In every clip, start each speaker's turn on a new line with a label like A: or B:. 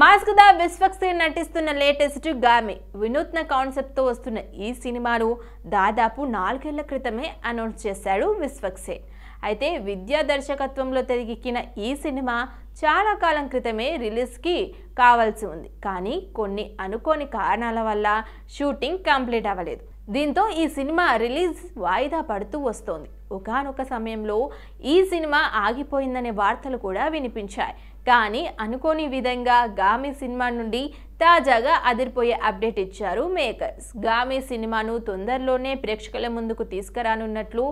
A: mask మాస్క్దా విశ్వక్సే నటిస్తున్న latest గామి వినూత్న కాన్సెప్ట్తో వస్తున్న ఈ సినిమాను దాదాపు నాలుగేళ్ల క్రితమే అనౌన్స్ చేశాడు విశ్వక్సే అయితే విద్యా దర్శకత్వంలో తెరకెక్కిన ఈ సినిమా చాలా కాలం క్రితమే రిలీజ్కి కావాల్సి ఉంది కానీ కొన్ని అనుకోని కారణాల వల్ల షూటింగ్ కంప్లీట్ అవ్వలేదు దీంతో ఈ సినిమా రిలీజ్ వాయిదా పడుతూ వస్తోంది ఒకనొక సమయంలో ఈ సినిమా ఆగిపోయిందనే వార్తలు కూడా వినిపించాయి కానీ అనుకోని విధంగా గామి సినిమా నుండి తాజాగా అదిరిపోయే అప్డేట్ ఇచ్చారు మేకర్స్ గామి సినిమాను తొందరలోనే ప్రేక్షకుల ముందుకు తీసుకురానున్నట్లు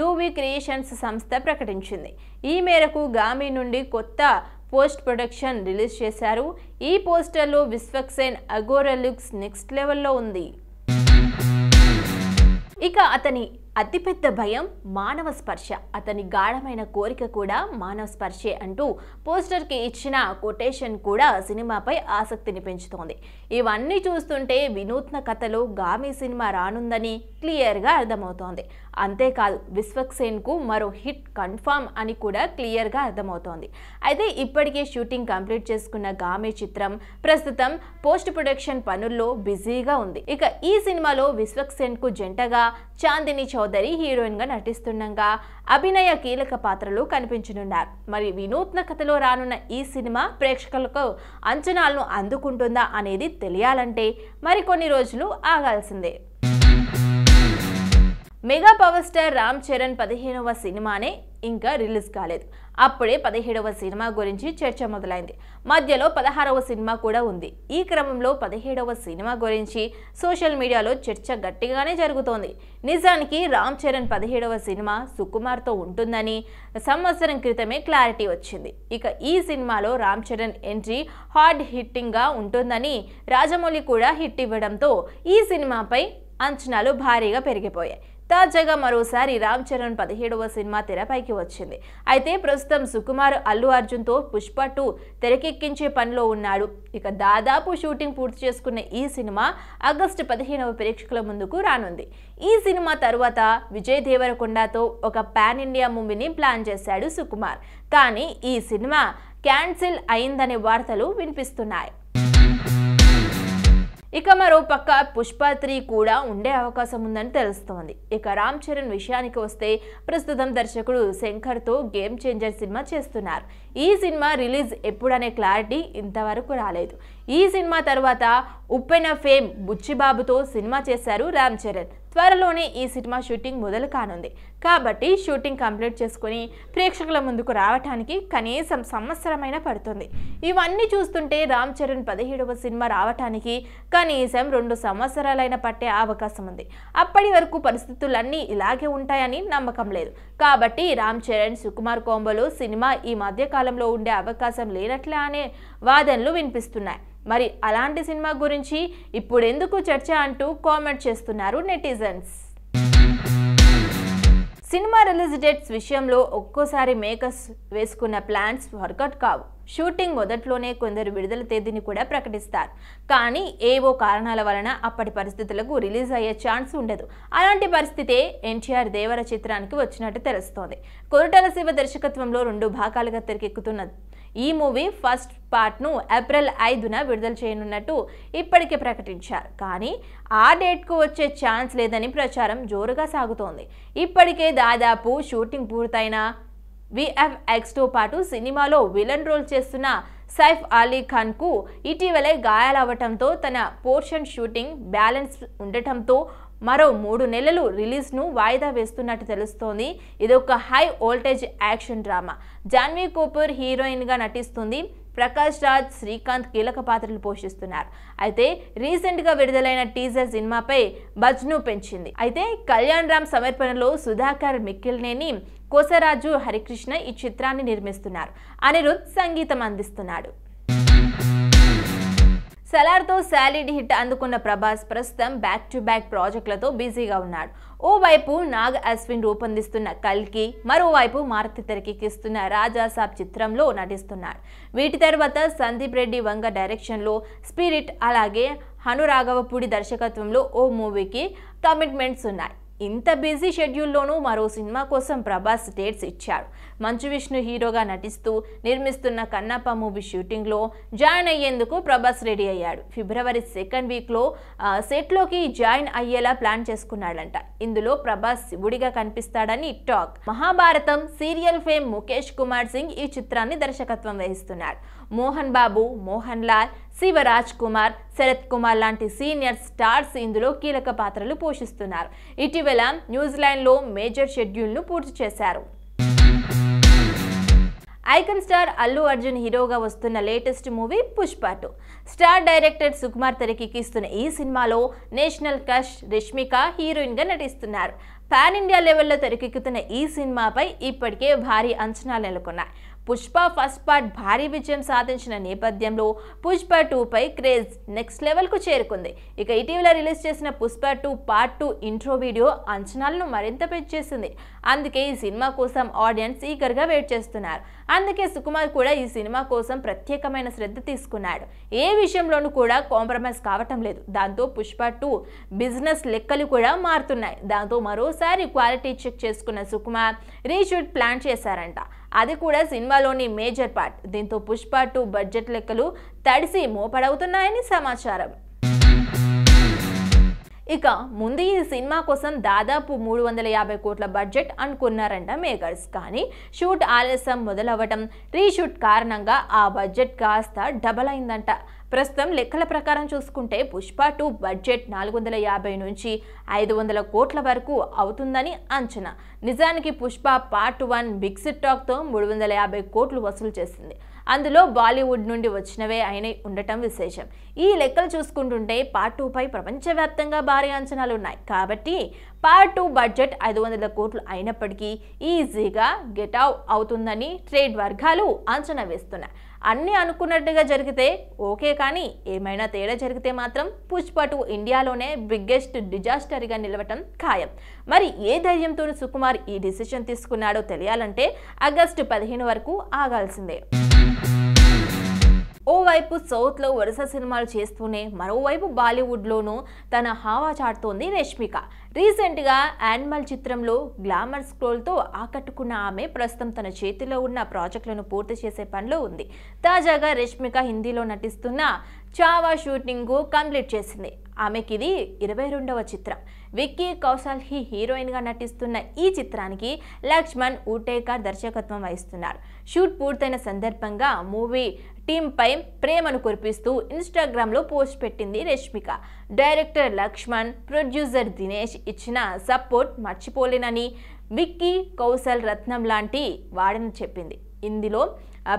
A: యూవి క్రియేషన్స్ సంస్థ ప్రకటించింది ఈ మేరకు గామి నుండి కొత్త పోస్ట్ ప్రొడక్షన్ రిలీజ్ చేశారు ఈ పోస్టర్లో విశ్వక్సేన్ అగోరా నెక్స్ట్ లెవెల్లో ఉంది ఇక అతని అతిపెద్ద భయం మానవ స్పర్శ అతని గాఢమైన కోరిక కూడా మానవ స్పర్శే అంటూ పోస్టర్కి ఇచ్చిన కొటేషన్ కూడా సినిమాపై ఆసక్తిని పెంచుతోంది ఇవన్నీ చూస్తుంటే వినూత్న కథలో గామి సినిమా రానుందని క్లియర్గా అర్థమవుతోంది అంతేకాదు విశ్వక్సేన్కు మరో హిట్ కన్ఫామ్ అని కూడా క్లియర్గా అర్థమవుతోంది అయితే ఇప్పటికే షూటింగ్ కంప్లీట్ చేసుకున్న గామి చిత్రం ప్రస్తుతం పోస్ట్ ప్రొడక్షన్ పనుల్లో బిజీగా ఉంది ఇక ఈ సినిమాలో విశ్వక్సేన్కు జంటగా చాందిని చౌ చౌదరి గా నటిస్తుండగా అభినయ కీలక పాత్రలు కనిపించనున్నారు మరి వినూత్న కథలో రానున్న ఈ సినిమా ప్రేక్షకులకు అంచనాలను అందుకుంటుందా అనేది తెలియాలంటే మరికొన్ని రోజులు ఆగాల్సిందే mega power star Ram Charan పదిహేనవ సినిమానే ఇంకా రిలీజ్ కాలేదు అప్పుడే పదిహేడవ సినిమా గురించి చర్చ మొదలైంది మధ్యలో పదహారవ సినిమా కూడా ఉంది ఈ క్రమంలో పదిహేడవ సినిమా గురించి సోషల్ మీడియాలో చర్చ గట్టిగానే జరుగుతోంది నిజానికి రామ్ చరణ్ పదిహేడవ సినిమా సుకుమార్తో ఉంటుందని సంవత్సరం క్రితమే క్లారిటీ వచ్చింది ఇక ఈ సినిమాలో రామ్ చరణ్ ఎంట్రీ హార్డ్ హిట్టింగ్గా ఉంటుందని రాజమౌళి కూడా హిట్ ఇవ్వడంతో ఈ సినిమాపై అంచనాలు భారీగా పెరిగిపోయాయి తాజాగా మరోసారి రామ్ చరణ్ పదిహేడవ సినిమా తెరపైకి వచ్చింది అయితే ప్రస్తుతం సుకుమార్ అల్లు అర్జున్తో పుష్ప టూ తెరకెక్కించే పనిలో ఉన్నాడు ఇక దాదాపు షూటింగ్ పూర్తి చేసుకున్న ఈ సినిమా ఆగస్టు పదిహేనవ ప్రేక్షకుల ముందుకు రానుంది ఈ సినిమా తరువాత విజయ్ దేవరకొండతో ఒక పాన్ ఇండియా మూవీని ప్లాన్ చేశాడు సుకుమార్ కానీ ఈ సినిమా క్యాన్సిల్ అయిందనే వార్తలు వినిపిస్తున్నాయి ఇక మరో పక్క పుష్ప త్రీ కూడా ఉండే అవకాశం ఉందని తెలుస్తోంది ఇక రామ్ చరణ్ విషయానికి వస్తే ప్రస్తుతం దర్శకుడు శంకర్తో గేమ్ చేంజర్ సినిమా చేస్తున్నారు ఈ సినిమా రిలీజ్ ఎప్పుడనే క్లారిటీ ఇంతవరకు రాలేదు ఈ సినిమా తర్వాత ఉప్పెన ఫేమ్ బుచ్చిబాబుతో సినిమా చేశారు రామ్ చరణ్ త్వరలోనే ఈ సినిమా షూటింగ్ మొదలు కానుంది కాబట్టి షూటింగ్ కంప్లీట్ చేసుకుని ప్రేక్షకుల ముందుకు రావటానికి కనీసం సంవత్సరమైన పడుతుంది ఇవన్నీ చూస్తుంటే రామ్ చరణ్ పదిహేడవ సినిమా రావటానికి కనీసం రెండు సంవత్సరాలైనా పట్టే అవకాశం ఉంది అప్పటి వరకు పరిస్థితులన్నీ ఇలాగే ఉంటాయని నమ్మకం లేదు కాబట్టి రామ్ చరణ్ సుకుమార్ కోంబలు సినిమా ఈ మధ్యకాలంలో ఉండే అవకాశం లేనట్లే అనే వాదనలు వినిపిస్తున్నాయి మరి అలాంటి సినిమా గురించి ఇప్పుడు ఎందుకు చర్చ అంటూ కామెంట్ చేస్తున్నారు నెటిజన్స్ సినిమా రిలీజ్ డేట్స్ విషయంలో ఒక్కోసారి మేకర్స్ వేసుకున్న ప్లాన్స్ వర్కౌట్ కావు షూటింగ్ మొదట్లోనే కొందరు విడుదల తేదీని కూడా ప్రకటిస్తారు కానీ ఏవో కారణాల వలన అప్పటి పరిస్థితులకు రిలీజ్ అయ్యే ఛాన్స్ ఉండదు అలాంటి పరిస్థితే ఎన్టీఆర్ దేవర చిత్రానికి వచ్చినట్టు తెలుస్తోంది కొరటాల శివ దర్శకత్వంలో రెండు భాగాలుగా తెరకెక్కుతున్న ఈ మూవీ ఫస్ట్ పార్ట్ను ఏప్రిల్ ఐదున విడుదల చేయనున్నట్టు ఇప్పటికే ప్రకటించారు కానీ ఆ డేట్కు వచ్చే ఛాన్స్ లేదని ప్రచారం జోరుగా సాగుతోంది ఇప్పటికే దాదాపు షూటింగ్ పూర్తయిన విఎఫ్ఎక్స్తో పాటు సినిమాలో విలన్ రోల్ చేస్తున్న సైఫ్ అలీ ఖాన్కు ఇటీవలే గాయాలవ్వటంతో తన పోర్షన్ షూటింగ్ బ్యాలెన్స్ ఉండటంతో మరో మూడు నెలలు రిలీజ్ను వాయిదా వేస్తున్నట్టు తెలుస్తోంది ఇది ఒక high voltage action drama Janhvi Kapoor హీరోయిన్గా నటిస్తుంది ప్రకాష్ రాజ్ శ్రీకాంత్ కీలక పాత్రలు పోషిస్తున్నారు అయితే రీసెంట్గా విడుదలైన టీజర్ సినిమాపై బజ్ను పెంచింది అయితే కళ్యాణ్ రామ్ సమర్పణలో సుధాకర్ మిక్కిల్నేని కోసరాజు హరికృష్ణ ఈ చిత్రాన్ని నిర్మిస్తున్నారు అనిరుద్ సంగీతం అందిస్తున్నాడు సెలార్తో శాలిడ్ హిట్ అందుకున్న ప్రభాస్ ప్రస్తుతం బ్యాక్ టు బ్యాక్ ప్రాజెక్టులతో బిజీగా ఉన్నాడు ఓవైపు నాగ్ అశ్విన్ రూపొందిస్తున్న కల్కి మరోవైపు మారుతి తెరకెక్కిస్తున్న రాజాసాబ్ చిత్రంలో నటిస్తున్నాడు వీటి తర్వాత సందీప్ రెడ్డి వంగ డైరెక్షన్లో స్పిరిట్ అలాగే హనురాఘవపూడి దర్శకత్వంలో ఓ మూవీకి కమిట్మెంట్స్ ఉన్నాయి ఇంత బిజీ షెడ్యూల్లోనూ మరో సినిమా కోసం ప్రభాస్ డేట్స్ ఇచ్చారు మంచు విష్ణు హీరోగా నటిస్తూ నిర్మిస్తున్న కన్నప్ప మూవీ షూటింగ్లో జాయిన్ అయ్యేందుకు ప్రభాస్ రెడీ అయ్యాడు ఫిబ్రవరి సెకండ్ వీక్లో సెట్లోకి జాయిన్ అయ్యేలా ప్లాన్ చేసుకున్నాడంట ఇందులో ప్రభాస్ శివుడిగా కనిపిస్తాడని talk Mahabharatam serial fame Mukesh Kumar Singh ఈ చిత్రాన్ని దర్శకత్వం వహిస్తున్నాడు మోహన్ బాబు మోహన్ లాల్ శివరాజ్ కుమార్ శరత్ కుమార్ లాంటి సీనియర్ స్టార్స్ ఇందులో కీలక పాత్రలు పోషిస్తున్నారు ఇటీవల న్యూజిలాండ్లో మేజర్ షెడ్యూల్ను పూర్తి చేశారు ఐకన్ స్టార్ అల్లు అర్జున్ హీరోగా వస్తున్న latest movie Pushpa two star director Sukumar తెరకెక్కిస్తున్న ఈ సినిమాలో నేషనల్ క్రష్ రష్మిక హీరోయిన్గా నటిస్తున్నారు పాన్ ఇండియా లెవెల్లో తెరకెక్కుతున్న ఈ సినిమాపై ఇప్పటికే భారీ అంచనాలు నెలకొన్నాయి పుష్ప ఫస్ట్ పార్ట్ భారీ విజయం సాధించిన నేపథ్యంలో పుష్ప టూపై క్రేజ్ నెక్స్ట్ లెవెల్కు చేరుకుంది ఇక ఇటీవల రిలీజ్ చేసిన Pushpa two part two intro video అంచనాలను మరింత పెంచేసింది అందుకే ఈ సినిమా కోసం ఆడియన్స్ ఈగర్గా వెయిట్ చేస్తున్నారు అందుకే సుకుమార్ కూడా ఈ సినిమా కోసం ప్రత్యేకమైన శ్రద్ధ తీసుకున్నాడు ఏ విషయంలోనూ కూడా కాంప్రమైజ్ కావటం లేదు దాంతో పుష్ప టూ బిజినెస్ లెక్కలు కూడా మారుతున్నాయి దాంతో మరోసారి క్వాలిటీ చెక్ చేసుకున్న సుకుమార్ రీషూట్ ప్లాన్ చేశారంట అది కూడా సినిమాలోని మేజర్ పార్ట్ దీంతో పుష్ప టూ బడ్జెట్ లెక్కలు తడిసి మోపడవుతున్నాయని సమాచారం ఇక ముందు ఈ సినిమా కోసం దాదాపు మూడు వందల యాభై కోట్ల బడ్జెట్ అనుకున్నారంట మేకర్స్ కానీ షూట్ ఆలస్యం మొదలవ్వటం రీషూట్ కారణంగా ఆ బడ్జెట్ కాస్త డబల్ అయిందంట ప్రస్తుతం లెక్కల ప్రకారం చూసుకుంటే పుష్ప టూ బడ్జెట్ నాలుగు వందల యాభై నుంచి ఐదు వందల కోట్ల వరకు అవుతుందని అంచనా నిజానికి పుష్ప పార్ట్ వన్ బిగ్ టాక్తో మూడు వందల యాభై కోట్లు వసూలు చేసింది అందులో బాలీవుడ్ నుండి వచ్చినవే అయిన ఉండటం విశేషం ఈ లెక్కలు చూసుకుంటుంటే పార్ట్ టూపై ప్రపంచవ్యాప్తంగా భారీ అంచనాలు ఉన్నాయి కాబట్టి పార్ట్ టూ బడ్జెట్ ఐదు వందల కోట్లు అయినప్పటికీ ఈజీగా గెటావ్ అవుతుందని ట్రేడ్ వర్గాలు అంచనా వేస్తున్నాయి అన్నీ అనుకున్నట్టుగా జరిగితే ఓకే కానీ ఏమైనా తేడా జరిగితే మాత్రం పుష్పటు టూ ఇండియాలోనే బిగ్గెస్ట్ డిజాస్టర్గా నిలవటం ఖాయం మరి ఏ ధైర్యంతో సుకుమార్ ఈ డిసిషన్ తీసుకున్నాడో తెలియాలంటే ఆగస్టు పదిహేను వరకు ఆగాల్సిందే ఓవైపు సౌత్లో వరుస సినిమాలు చేస్తూనే మరోవైపు బాలీవుడ్లోనూ తన హావా చాటుతోంది రష్మిక రీసెంట్గా యానిమల్ చిత్రంలో గ్లామర్ స్క్రోల్తో ఆకట్టుకున్న ఆమె ప్రస్తుతం తన చేతిలో ఉన్న ప్రాజెక్టులను పూర్తి చేసే పనిలో ఉంది తాజాగా రష్మిక హిందీలో నటిస్తున్న చావా షూటింగ్ కంప్లీట్ చేసింది ఆమెకి ఇది ఇరవై రెండవ చిత్రం విక్కీ కౌశల్ హీ గా నటిస్తున్న ఈ చిత్రానికి లక్ష్మణ్ ఊటేకర్ దర్శకత్వం వహిస్తున్నారు షూట్ పూర్తయిన సందర్భంగా మూవీ టీంపై ప్రేమను కురిపిస్తూ ఇన్స్టాగ్రామ్లో పోస్ట్ పెట్టింది రష్మిక డైరెక్టర్ లక్ష్మణ్ ప్రొడ్యూసర్ దినేష్ ఇచ్చిన సపోర్ట్ మర్చిపోలేనని విక్కీ కౌశల్ రత్నం లాంటి వాడని చెప్పింది ఇందులో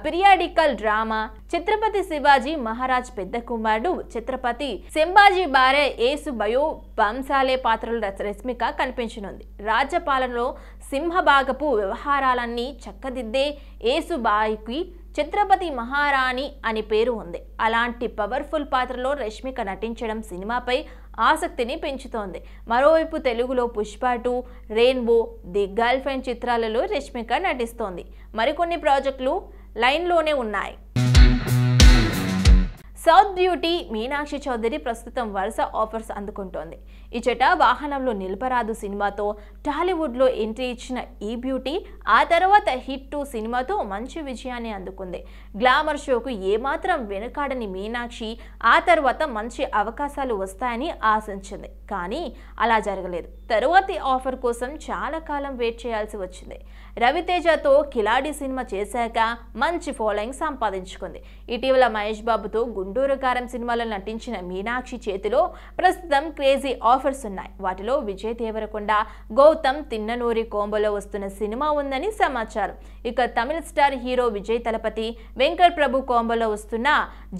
A: పిరియాడికల్ డ్రామా ఛత్రపతి శివాజీ మహారాజ్ పెద్ద కుమారుడు ఛత్రపతి సింబాజీ బారే ఏసు బయో వంశాలే పాత్రలు రష్మిక కనిపించనుంది రాజ్యపాలనలో సింహభాగపు వ్యవహారాలన్నీ చక్కదిద్దే ఏసుబాయికి బాయికి చిత్రపతి మహారాణి అని పేరు ఉంది అలాంటి పవర్ఫుల్ పాత్రలో రష్మిక నటించడం సినిమాపై ఆసక్తిని పెంచుతోంది మరోవైపు తెలుగులో Pushpa two rainbow the girl friend చిత్రాలలో రష్మిక నటిస్తోంది మరికొన్ని ప్రాజెక్టులు లైన్లోనే ఉన్నాయి సౌత్ బ్యూటీ మీనాక్షి చౌదరి ప్రస్తుతం వరుస ఆఫర్స్ అందుకుంటోంది ఇచట వాహనంలో నిలపరాదు సినిమాతో టాలీవుడ్లో ఎంట్రీ ఇచ్చిన ఈ బ్యూటీ ఆ తర్వాత హిట్ టూ సినిమాతో మంచి విజయాన్ని అందుకుంది గ్లామర్ షోకు ఏమాత్రం వెనుకాడని మీనాక్షి ఆ తర్వాత మంచి అవకాశాలు వస్తాయని ఆశించింది కానీ అలా జరగలేదు తరువాతి ఆఫర్ కోసం చాలా కాలం వెయిట్ చేయాల్సి వచ్చింది రవితేజతో కిలాడి సినిమా చేశాక మంచి ఫాలోయింగ్ సంపాదించుకుంది ఇటీవల మహేష్ బాబుతో గుండె గుండూరకారం సినిమాలో నటించిన మీనాక్షి చేతిలో ప్రస్తుతం క్రేజీ ఆఫర్స్ ఉన్నాయి వాటిలో విజయ్ దేవరకొండ గౌతమ్ తిన్ననూరి కోంబోలో వస్తున్న సినిమా ఉందని సమాచారం ఇక తమిళ స్టార్ హీరో విజయ్ తలపతి వెంకట్ ప్రభు కోంబోలో వస్తున్న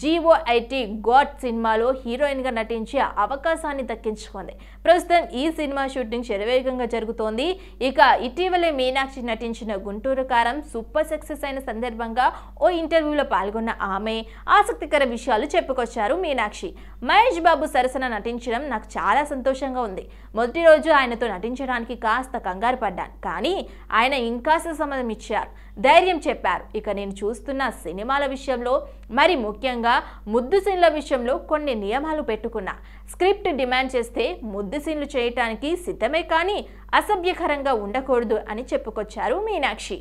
A: జీఓఐటి గాడ్ సినిమాలో హీరోయిన్గా నటించే అవకాశాన్ని దక్కించుకుంది ప్రస్తుతం ఈ సినిమా షూటింగ్ శరవేగంగా జరుగుతోంది ఇక ఇటీవలే మీనాక్షి నటించిన గుంటూరు కారం సూపర్ సక్సెస్ అయిన సందర్భంగా ఓ ఇంటర్వ్యూలో పాల్గొన్న ఆమె ఆసక్తికర విషయాలు విషయాలు చెప్పుకొచ్చారు మీనాక్షి మహేష్ బాబు సరసన నటించడం నాకు చాలా సంతోషంగా ఉంది మొదటి రోజు ఆయనతో నటించడానికి కాస్త కంగారు పడ్డాను కానీ ఆయన ఇంకాస్త సమ్మతం ఇచ్చారు ధైర్యం చెప్పారు ఇక నేను చూస్తున్న సినిమాల విషయంలో మరి ముఖ్యంగా ముద్దు సీన్ల విషయంలో కొన్ని నియమాలు పెట్టుకున్నా స్క్రిప్ట్ డిమాండ్ చేస్తే ముద్దు సీన్లు చేయటానికి సిద్ధమే కానీ అసభ్యకరంగా ఉండకూడదు అని చెప్పుకొచ్చారు మీనాక్షి